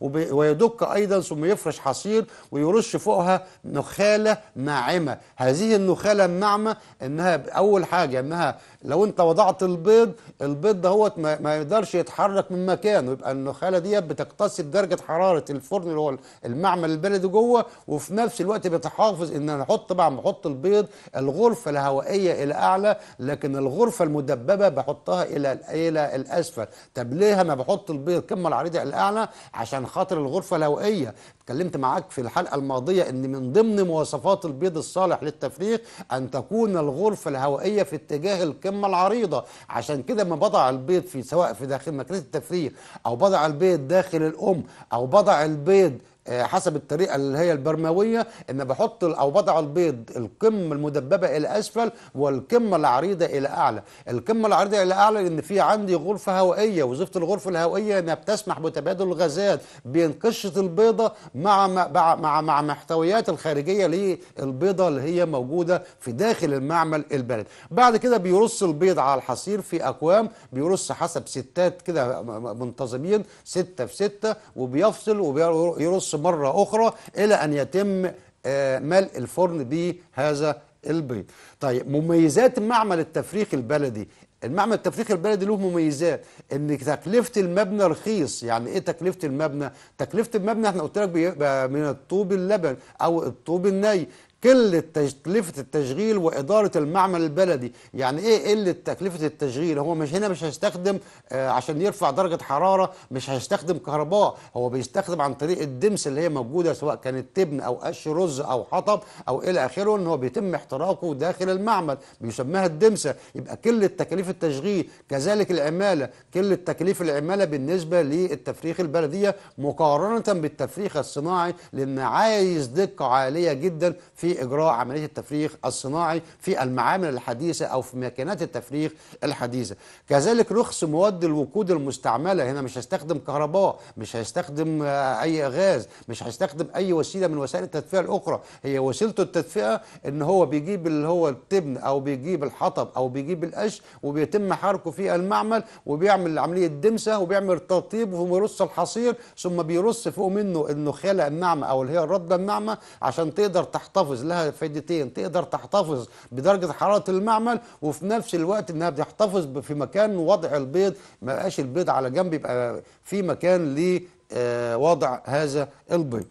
ويدك أيضا ثم يفرش حصير ويرش فوقها نخالة ناعمة هذه النخالة الناعمة أنها أول حاجة أنها لو أنت وضعت البيض البيض دهوت ما, ما يقدرش يتحرك من مكانه يبقى النخالة ديت بتكتسب درجة حرارة الفرن اللي هو المعمل البلدي جوه وفي نفس الوقت بتحافظ ان انا احط ما احط البيض الغرفه الهوائيه الى اعلى لكن الغرفه المدببه بحطها الى الى الاسفل طب ليه انا بحط البيض قمه العريضه الاعلى عشان خاطر الغرفه الهوائيه اتكلمت معاك في الحلقه الماضيه ان من ضمن مواصفات البيض الصالح للتفريغ ان تكون الغرفه الهوائيه في اتجاه القمه العريضه عشان كده ما بضع البيض في سواء في داخل مكنه التفريغ او بضع البيض داخل الام او بضع البيض آه، حسب الطريقه اللي هي البرماوية ان بحط او بضع البيض القمه المدببه الى اسفل والقمه العريضه الى اعلى القمه العريضه الى اعلى لان في عندي غرفه هوائيه وظيفه الغرفه الهوائيه انها بتسمح بتبادل الغازات بين قشة البيضه مع مع مع, مع محتويات الخارجيه للبيضه اللي هي موجوده في داخل المعمل البلد بعد كده بيرص البيض على الحصير في اكوام بيرص حسب ستات كده منتظمين سته في سته وبيفصل وبيرص مرة أخرى إلى أن يتم آه، ملء الفرن بهذا البيض طيب مميزات معمل التفريخ البلدي المعمل التفريخ البلدي له مميزات ان تكلفه المبنى رخيص يعني ايه تكلفه المبنى تكلفه المبنى احنا قلت لك بيبقى من الطوب اللبن او الطوب الني قله تكلفه التشغيل واداره المعمل البلدي يعني ايه قله تكلفه التشغيل هو مش هنا مش هيستخدم آه، عشان يرفع درجه حراره مش هيستخدم كهرباء هو بيستخدم عن طريق الدمس اللي هي موجوده سواء كانت تبن او قش رز او حطب او الى اخره ان هو بيتم احتراقه داخل المعمل بيسماها الدمسه يبقى قله تكاليف التشغيل كذلك العماله قله تكاليف العماله بالنسبه للتفريخ البلديه مقارنه بالتفريخ الصناعي لان عايز دقه عاليه جدا في في إجراء عملية التفريغ الصناعي في المعامل الحديثة أو في ماكينات التفريغ الحديثة كذلك رخص مواد الوقود المستعملة هنا مش هيستخدم كهرباء مش هيستخدم آه، أي غاز مش هيستخدم أي وسيلة من وسائل التدفئة الأخرى هي وسيلته التدفئة إن هو بيجيب اللي هو التبن أو بيجيب الحطب أو بيجيب القش وبيتم حركه في المعمل وبيعمل عملية دمسة وبيعمل ترطيب ويرص الحصير ثم بيرص فوق منه النخالة الناعمة أو اللي هي الردة الناعمة عشان تقدر تحتفظ لها فايدتين تقدر تحتفظ بدرجه حراره المعمل وفي نفس الوقت انها بتحتفظ في مكان وضع البيض ما بقاش البيض على جنب يبقى في مكان لوضع آه، هذا البيض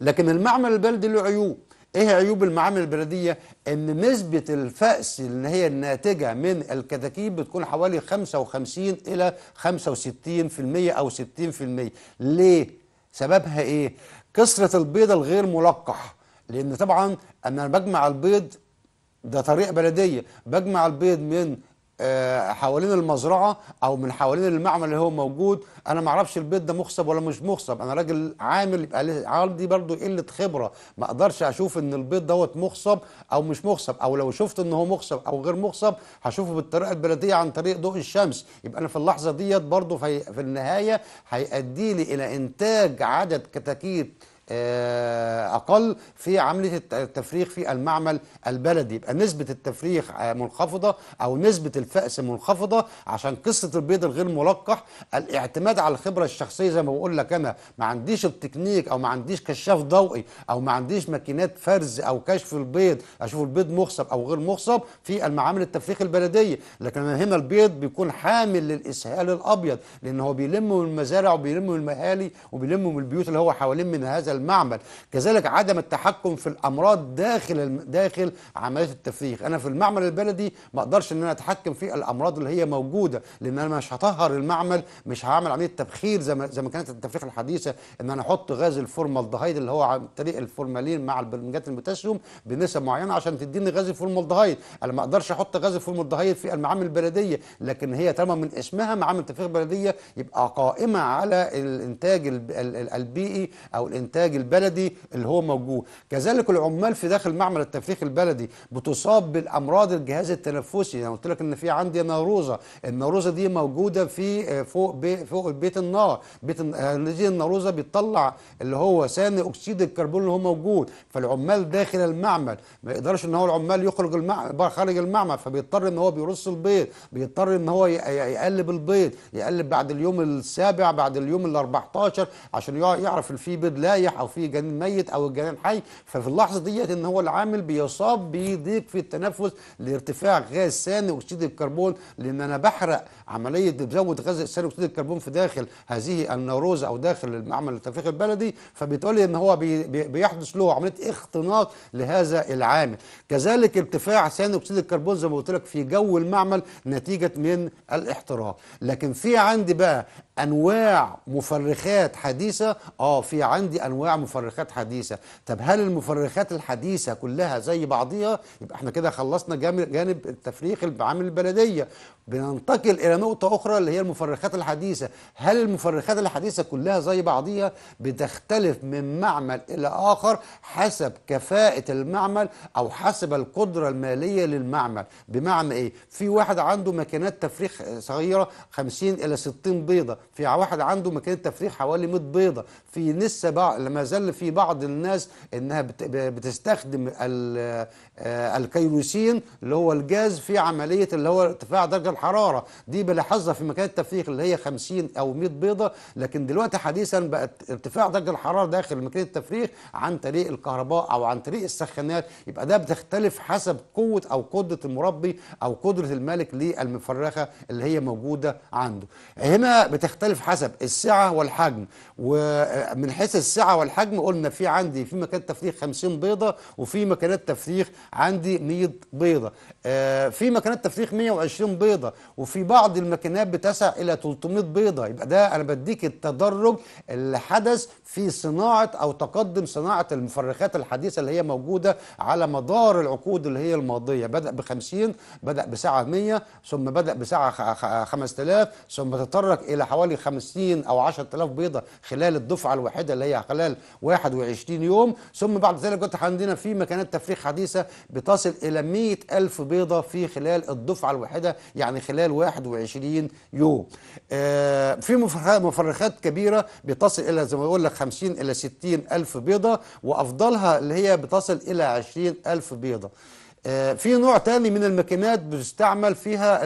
لكن المعمل البلدي له عيوب ايه عيوب المعامل البلديه ان نسبه الفأس اللي هي الناتجه من الكتاكيت بتكون حوالي 55 الى 65% او 60% ليه سببها ايه كثره البيضه الغير ملقح لأن طبعا أنا بجمع البيض ده طريقه بلدية بجمع البيض من آه، حوالين المزرعة أو من حوالين المعمل اللي هو موجود أنا ما اعرفش البيض ده مخصب ولا مش مخصب أنا راجل عامل يبقى عندي برضو قلة خبرة ما أقدرش أشوف إن البيض دوت مخصب أو مش مخصب أو لو شفت إن هو مخصب أو غير مخصب هشوفه بالطريقة البلدية عن طريق ضوء الشمس يبقى أنا في اللحظة ديت برضو في, في النهاية هيؤدي لي إلى إنتاج عدد كتاكيت آه، اقل في عمليه التفريغ في المعمل البلدي يبقى نسبه التفريغ آه، منخفضه او نسبه الفأس منخفضه عشان قصه البيض الغير ملقح الاعتماد على الخبره الشخصيه زي ما بقول لك انا ما عنديش التكنيك او ما عنديش كشاف ضوئي او ما عنديش ماكينات فرز او كشف البيض اشوف البيض مخصب او غير مخصب في المعامل التفريغ البلديه لكن انا هنا البيض بيكون حامل للاسهال الابيض لان هو بيلمه من المزارع وبيلمه من المهالي وبيلمه من البيوت اللي هو حوالين من هذا المعمل كذلك عدم التحكم في الامراض داخل داخل عمليه التفريخ انا في المعمل البلدي ما اقدرش ان انا اتحكم في الامراض اللي هي موجوده لان انا مش هطهر المعمل مش هعمل عمليه تبخير زي ما زي ما كانت التفريخ الحديثه ان انا احط غاز الفورمالدهيد اللي هو عن طريق الفورمالين مع البرمجات البوتاسيوم بنسب معينه عشان تديني غاز الفورمالدهيد انا ما اقدرش احط غاز الفورمالدهيد في المعامل البلديه لكن هي طالما من اسمها معامل تفريخ بلديه يبقى قائمه على الانتاج البيئي او الانتاج الانتاج البلدي اللي هو موجود كذلك العمال في داخل معمل التفريخ البلدي بتصاب بالامراض الجهاز التنفسي انا يعني قلت لك ان في عندي ناروزه الناروزه دي موجوده في آه، فوق بي فوق بيت النار بيت هذه آه، الناروزه بتطلع اللي هو ثاني اكسيد الكربون اللي هو موجود فالعمال داخل المعمل ما يقدرش ان هو العمال يخرج المعمل خارج المعمل فبيضطر ان هو بيرص البيض بيضطر ان هو يقلب البيض يقلب بعد اليوم السابع بعد اليوم ال 14 عشان يعرف في بيض لايح او في جنين ميت او الجنين حي ففي اللحظه ديت ان هو العامل بيصاب بضيق في التنفس لارتفاع غاز ثاني اكسيد الكربون لان انا بحرق عمليه بزود غاز ثاني اكسيد الكربون في داخل هذه النوروز او داخل المعمل التنفيخ البلدي فبالتالي ان هو بيحدث له عمليه اختناق لهذا العامل كذلك ارتفاع ثاني اكسيد الكربون زي ما قلت لك في جو المعمل نتيجه من الاحتراق لكن في عندي بقى انواع مفرخات حديثه اه في عندي انواع انواع مفرخات حديثه طب هل المفرخات الحديثه كلها زي بعضيها يبقى احنا كده خلصنا جانب التفريخ بعامل البلديه بننتقل الى نقطه اخرى اللي هي المفرخات الحديثه هل المفرخات الحديثه كلها زي بعضيها بتختلف من معمل الى اخر حسب كفاءه المعمل او حسب القدره الماليه للمعمل بمعنى ايه في واحد عنده ماكينات تفريخ صغيره 50 الى 60 بيضه في واحد عنده ماكينه تفريخ حوالي 100 بيضه في لسه ما زال في بعض الناس انها بتستخدم آه، الكيروسين اللي هو الجاز في عملية اللي هو ارتفاع درجة الحرارة دي بلاحظها في مكان التفريخ اللي هي 50 أو 100 بيضة لكن دلوقتي حديثا بقت ارتفاع درجة الحرارة داخل مكان التفريخ عن طريق الكهرباء أو عن طريق السخانات يبقى ده بتختلف حسب قوة أو قدرة المربي أو قدرة المالك للمفرخة اللي هي موجودة عنده هنا بتختلف حسب السعة والحجم ومن حيث السعة والحجم قلنا في عندي في مكان تفريخ 50 بيضة وفي مكانات تفريخ عندي 100 بيضه آه في مكنات تفريخ 120 بيضه وفي بعض الماكينات بتسع الى 300 بيضه يبقى ده انا بديك التدرج اللي حدث في صناعه او تقدم صناعه المفرخات الحديثه اللي هي موجوده على مدار العقود اللي هي الماضيه بدا ب 50 بدا بسعه 100 ثم بدا بسعه 5000 ثم تطرق الى حوالي 50 او 10000 بيضه خلال الدفعه الواحده اللي هي خلال 21 يوم ثم بعد ذلك عندنا في مكنات تفريخ حديثه بتصل إلى 100 ألف بيضة في خلال الدفعة الواحدة يعني خلال 21 يوم آه، في مفرخات كبيرة بتصل إلى زي ما بقول لك 50 إلى 60 ألف بيضة وأفضلها اللي هي بتصل إلى 20 ألف بيضة آه، في نوع تاني من الماكينات بتستعمل فيها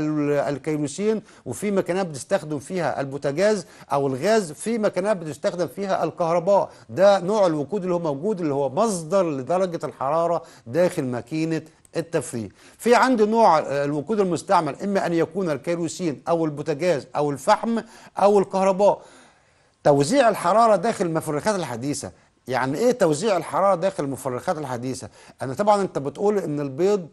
الكيروسين وفي ماكينات بتستخدم فيها البوتاجاز او الغاز في ماكينات بتستخدم فيها الكهرباء ده نوع الوقود اللي هو موجود اللي هو مصدر لدرجة الحرارة داخل ماكينة التفريغ في عندي نوع آه، الوقود المستعمل اما ان يكون الكيروسين او البوتاجاز او الفحم او الكهرباء توزيع الحرارة داخل المفرخات الحديثة يعني ايه توزيع الحراره داخل المفرخات الحديثه انا طبعا انت بتقول ان البيض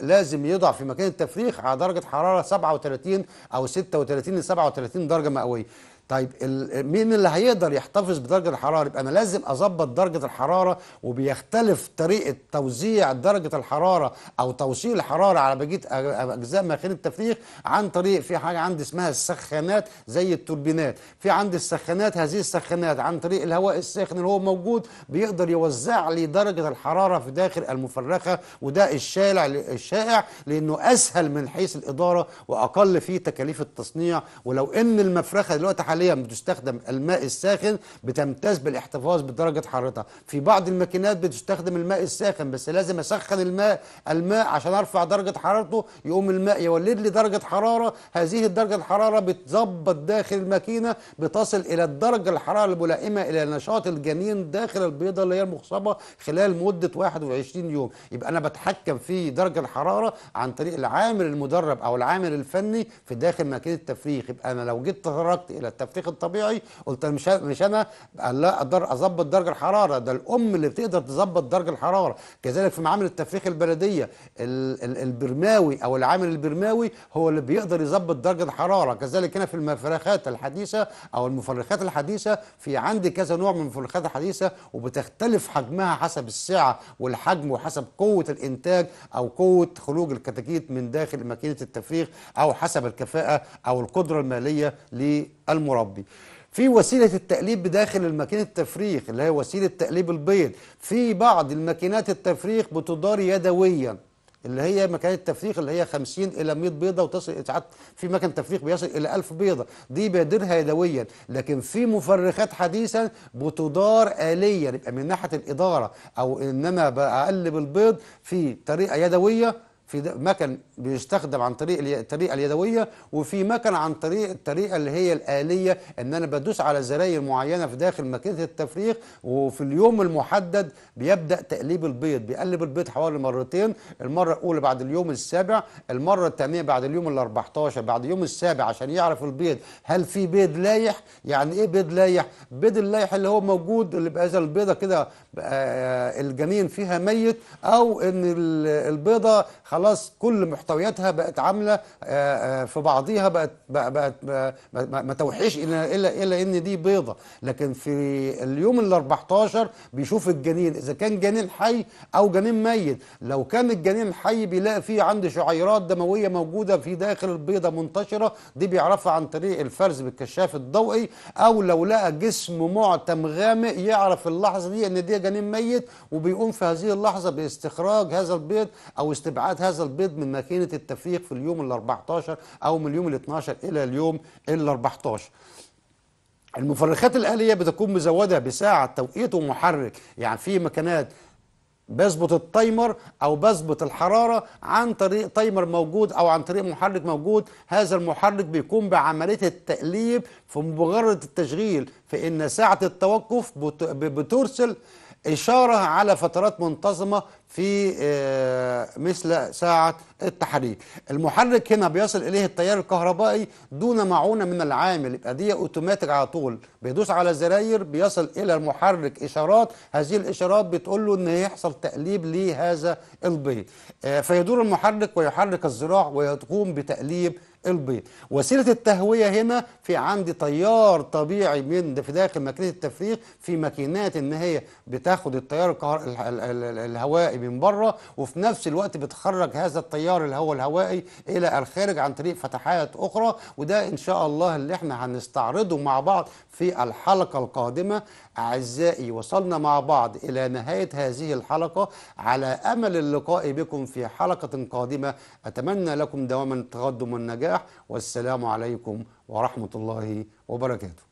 لازم يضع في مكان التفريخ على درجه حراره 37 او 36 ل 37 درجه مئويه طيب مين اللي هيقدر يحتفظ بدرجه الحراره يبقى انا لازم اظبط درجه الحراره وبيختلف طريقه توزيع درجه الحراره او توصيل الحراره على بقيه اجزاء ماخيل التفريخ عن طريق في حاجه عندي اسمها السخانات زي التوربينات في عندي السخانات هذه السخانات عن طريق الهواء الساخن اللي هو موجود بيقدر يوزع لي درجه الحراره في داخل المفرخه وده الشالع الشائع لانه اسهل من حيث الاداره واقل فيه تكاليف التصنيع ولو ان المفرخه دلوقتي حاليا بتستخدم الماء الساخن بتمتاز بالاحتفاظ بدرجه حرارتها في بعض الماكينات بتستخدم الماء الساخن بس لازم اسخن الماء الماء عشان ارفع درجه حرارته يقوم الماء يولد لي درجه حراره هذه الدرجه الحراره بتظبط داخل الماكينه بتصل الى الدرجه الحراره الملائمه الى نشاط الجنين داخل البيضه اللي هي المخصبه خلال مده 21 يوم يبقى انا بتحكم في درجه الحراره عن طريق العامل المدرب او العامل الفني في داخل ماكينه التفريخ يبقى انا لو جيت تطرقت الى التفتيخ الطبيعي قلت مش مش انا لا اقدر اظبط درجه الحراره ده الام اللي بتقدر تظبط درجه الحراره كذلك في معامل التفريخ البلديه البرماوي او العامل البرماوي هو اللي بيقدر يظبط درجه الحراره كذلك هنا في المفرخات الحديثه او المفرخات الحديثه في عندي كذا نوع من المفرخات الحديثه وبتختلف حجمها حسب السعه والحجم وحسب قوه الانتاج او قوه خروج الكتاكيت من داخل ماكينه التفريغ او حسب الكفاءه او القدره الماليه ل المربي في وسيلة التقليب بداخل الماكينة التفريخ اللي هي وسيلة تقليب البيض في بعض الماكينات التفريخ بتدار يدويا اللي هي مكان التفريخ اللي هي 50 الى 100 بيضه وتصل ساعات في مكان تفريخ بيصل الى 1000 بيضه دي بيديرها يدويا لكن في مفرخات حديثا بتدار اليا يبقى من ناحيه الاداره او انما بقلب البيض في طريقه يدويه في مكن بيستخدم عن طريق الطريقه اليدويه وفي مكن عن طريق الطريقه اللي هي الاليه ان انا بدوس على زراير معينه في داخل ماكينه التفريغ وفي اليوم المحدد بيبدا تقليب البيض بيقلب البيض حوالي مرتين المره الاولى بعد اليوم السابع المره الثانيه بعد اليوم ال 14 بعد اليوم السابع عشان يعرف البيض هل في بيض لايح يعني ايه بيض لايح بيض اللايح اللي هو موجود اللي بقى البيضه كده آه، آه، الجنين فيها ميت او ان البيضه خلاص خلاص كل محتوياتها بقت عامله آه، آه، في بعضيها بقت بقت آه، ما توحيش الا الا الا ان دي بيضه لكن في اليوم ال 14 بيشوف الجنين اذا كان جنين حي او جنين ميت لو كان الجنين حي بيلاقي فيه عنده شعيرات دمويه موجوده في داخل البيضه منتشره دي بيعرفها عن طريق الفرز بالكشاف الضوئي او لو لقى جسم معتم غامق يعرف اللحظه دي ان دي جنين ميت وبيقوم في هذه اللحظه باستخراج هذا البيض او استبعاد هذا هذا البيض من ماكينة التفريق في اليوم ال 14 أو من اليوم ال 12 إلى اليوم ال 14 المفرخات الآلية بتكون مزودة بساعة توقيت ومحرك يعني في مكانات بظبط التايمر او بظبط الحراره عن طريق تايمر موجود او عن طريق محرك موجود هذا المحرك بيقوم بعمليه التقليب في مجرد التشغيل فان ساعه التوقف بترسل إشارة على فترات منتظمة في آه، مثل ساعة التحريك المحرك هنا بيصل إليه التيار الكهربائي دون معونة من العامل يبقى دي أوتوماتيك على طول بيدوس على زراير بيصل إلى المحرك إشارات هذه الإشارات بتقول له إن يحصل تقليب لهذا البيض آه، فيدور المحرك ويحرك الزراع ويقوم بتقليب البيض وسيلة التهوية هنا في عندي تيار طبيعي من في داخل ماكينة التفريغ في ماكينات ان هي بتاخد التيار الهوائي من بره وفي نفس الوقت بتخرج هذا التيار اللي هو الهوائي الى الخارج عن طريق فتحات اخرى وده ان شاء الله اللي احنا هنستعرضه مع بعض في الحلقة القادمة أعزائي وصلنا مع بعض إلى نهاية هذه الحلقة على أمل اللقاء بكم في حلقة قادمة أتمنى لكم دواما التقدم والنجاح النجاح والسلام عليكم ورحمة الله وبركاته